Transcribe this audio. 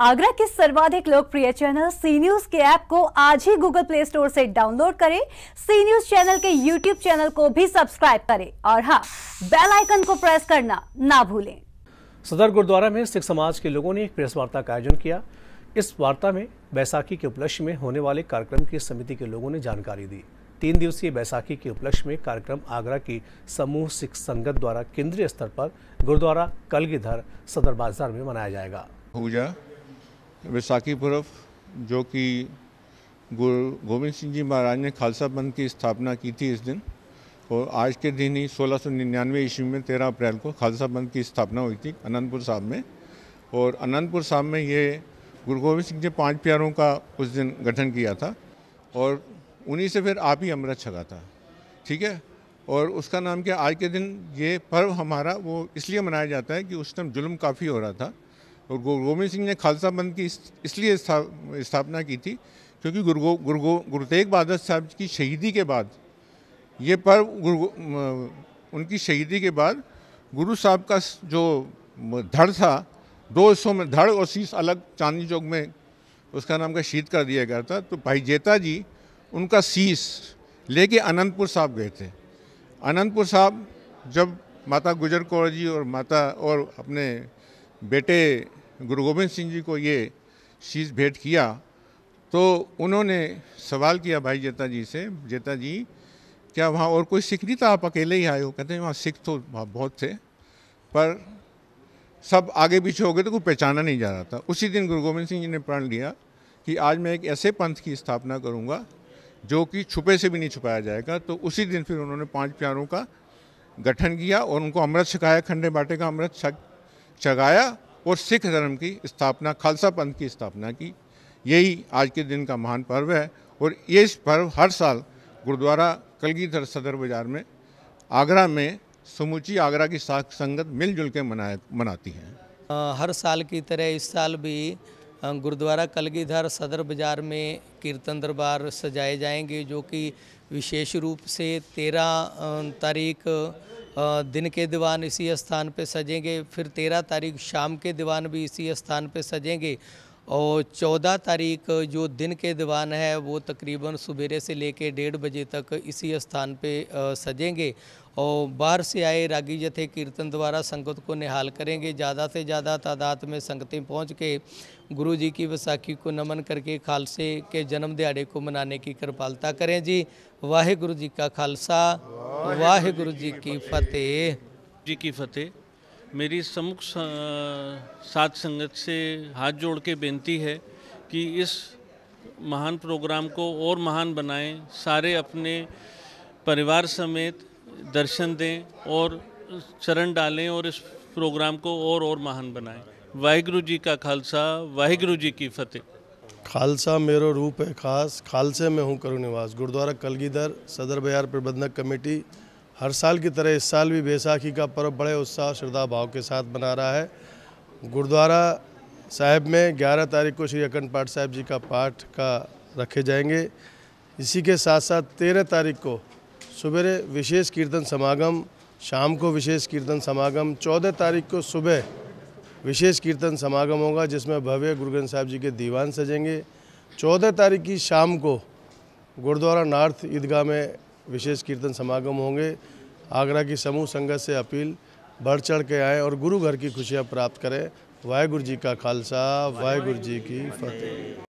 आगरा के सर्वाधिक लोकप्रिय चैनल सी न्यूज के ऐप को आज ही गूगल प्ले स्टोर से डाउनलोड करें सी न्यूज चैनल के यूट्यूब चैनल को भी सब्सक्राइब करें और हाँ बेल आइकन को प्रेस करना ना भूलें सदर गुरुद्वारा में सिख समाज के लोगों ने एक प्रेस वार्ता का आयोजन किया इस वार्ता में बैसाखी के उपलक्ष्य में होने वाले कार्यक्रम की समिति के लोगों ने जानकारी दी तीन दिवसीय बैसाखी के उपलक्ष्य में कार्यक्रम आगरा की समूह सिख संगत द्वारा केंद्रीय स्तर पर गुरुद्वारा कलगीधर सदर बाजार में मनाया जाएगा पूजा विसाखी पर्व जो कि गुरु गोविंद सिंह जी महाराज ने खालसा पंथ की स्थापना की थी इस दिन और आज के दिन ही सोलह सौ निन्यानवे ईस्वी में तेरह अप्रैल को खालसा पंथ की स्थापना हुई थी अनंतपुर साहब में और अनंतपुर साहब में ये गुरु गोविंद सिंह जी पांच प्यारों का उस दिन गठन किया था और उन्हीं से फिर आप ही अमृत छका था ठीक है और उसका नाम क्या आज के दिन ये पर्व हमारा वो इसलिए मनाया जाता है कि उस टाइम जुल्म काफ़ी हो रहा था और गुरु गोविंद सिंह ने खालसा पंथ की इसलिए स्थापना की थी क्योंकि गुरु गुरु गुरु तेग बहादुर साहब की शहीदी के बाद ये पर्व गुरु उनकी शहीदी के बाद गुरु साहब का जो धड़ था दो हिस्सों में धड़ और शीश अलग चांदनी चौक में उसका नाम का शहीद कर दिया गया था तो भाई जेता जी उनका शीश लेके अनंतपुर साहब गए थे अनंतपुर साहब जब माता गुजर कौर जी और माता और अपने बेटे गुरु गोबिंद सिंह जी को ये चीज़ भेंट किया तो उन्होंने सवाल किया भाई जेता जी से जेता जी क्या वहाँ और कोई सिख नहीं था आप अकेले ही आए हो कहते हैं वहाँ सिख तो बहुत थे पर सब आगे पीछे हो गए तो कोई पहचाना नहीं जा रहा था उसी दिन गुरु गोबिंद सिंह जी ने प्रण लिया कि आज मैं एक ऐसे पंथ की स्थापना करूँगा जो कि छुपे से भी नहीं छुपाया जाएगा तो उसी दिन फिर उन्होंने पाँच प्यारों का गठन किया और उनको अमृत छकाया खंडे बाटे का अमृत छक जगाया और सिख धर्म की स्थापना खालसा पंथ की स्थापना की यही आज के दिन का महान पर्व है और ये इस पर्व हर साल गुरुद्वारा कलगीधर सदर बाजार में आगरा में समूची आगरा की साख संगत मिलजुल के मना मनाती हैं हर साल की तरह इस साल भी गुरुद्वारा कलगीधर सदर बाज़ार में कीर्तन दरबार सजाए जाएंगे जो कि विशेष रूप से तेरह तारीख दिन के दीवान इसी स्थान पर सजेंगे फिर तेरह तारीख शाम के दीवान भी इसी स्थान पर सजेंगे और 14 तारीख जो दिन के दीवान है वो तकरीबन सवेरे से कर डेढ़ बजे तक इसी स्थान पे सजेंगे और बाहर से आए रागी जथे कीर्तन द्वारा संगत को निहाल करेंगे ज़्यादा से ज़्यादा तादाद में संगतें पहुँच के गुरु जी की विसाखी को नमन करके खालसे के जन्म दिहाड़े को मनाने की कृपालता करें जी वाहेगुरु जी का खालसा वाहेगुरु जी की फतेह जी की फतेह मेरी समुख सात संगत से हाथ जोड़ के बेनती है कि इस महान प्रोग्राम को और महान बनाएं सारे अपने परिवार समेत दर्शन दें और चरण डालें और इस प्रोग्राम को और और महान बनाएं वाहेगुरु जी का खालसा वाहगुरु जी की फतेह खालसा मेरो रूप है खास खालसे में हूँ निवास गुरुद्वारा कलगीधर सदर बिहार प्रबंधक कमेटी हर साल की तरह इस साल भी बैसाखी का पर्व बड़े उत्साह श्रद्धा भाव के साथ मना रहा है गुरुद्वारा साहब में 11 तारीख को श्री अखंड पाठ साहब जी का पाठ का रखे जाएंगे इसी के साथ साथ 13 तारीख को सुबह विशेष कीर्तन समागम शाम को विशेष कीर्तन समागम 14 तारीख को सुबह विशेष कीर्तन समागम होगा जिसमें भव्य गुरु ग्रंथ साहब जी के दीवान सजेंगे 14 तारीख की शाम को गुरुद्वारा नॉर्थ ईदगाह में विशेष कीर्तन समागम होंगे आगरा की समूह संगत से अपील बढ़ चढ़ के आएँ और गुरु घर की खुशियाँ प्राप्त करें वाहेगुरु जी का खालसा वाहगुरु जी की फतेह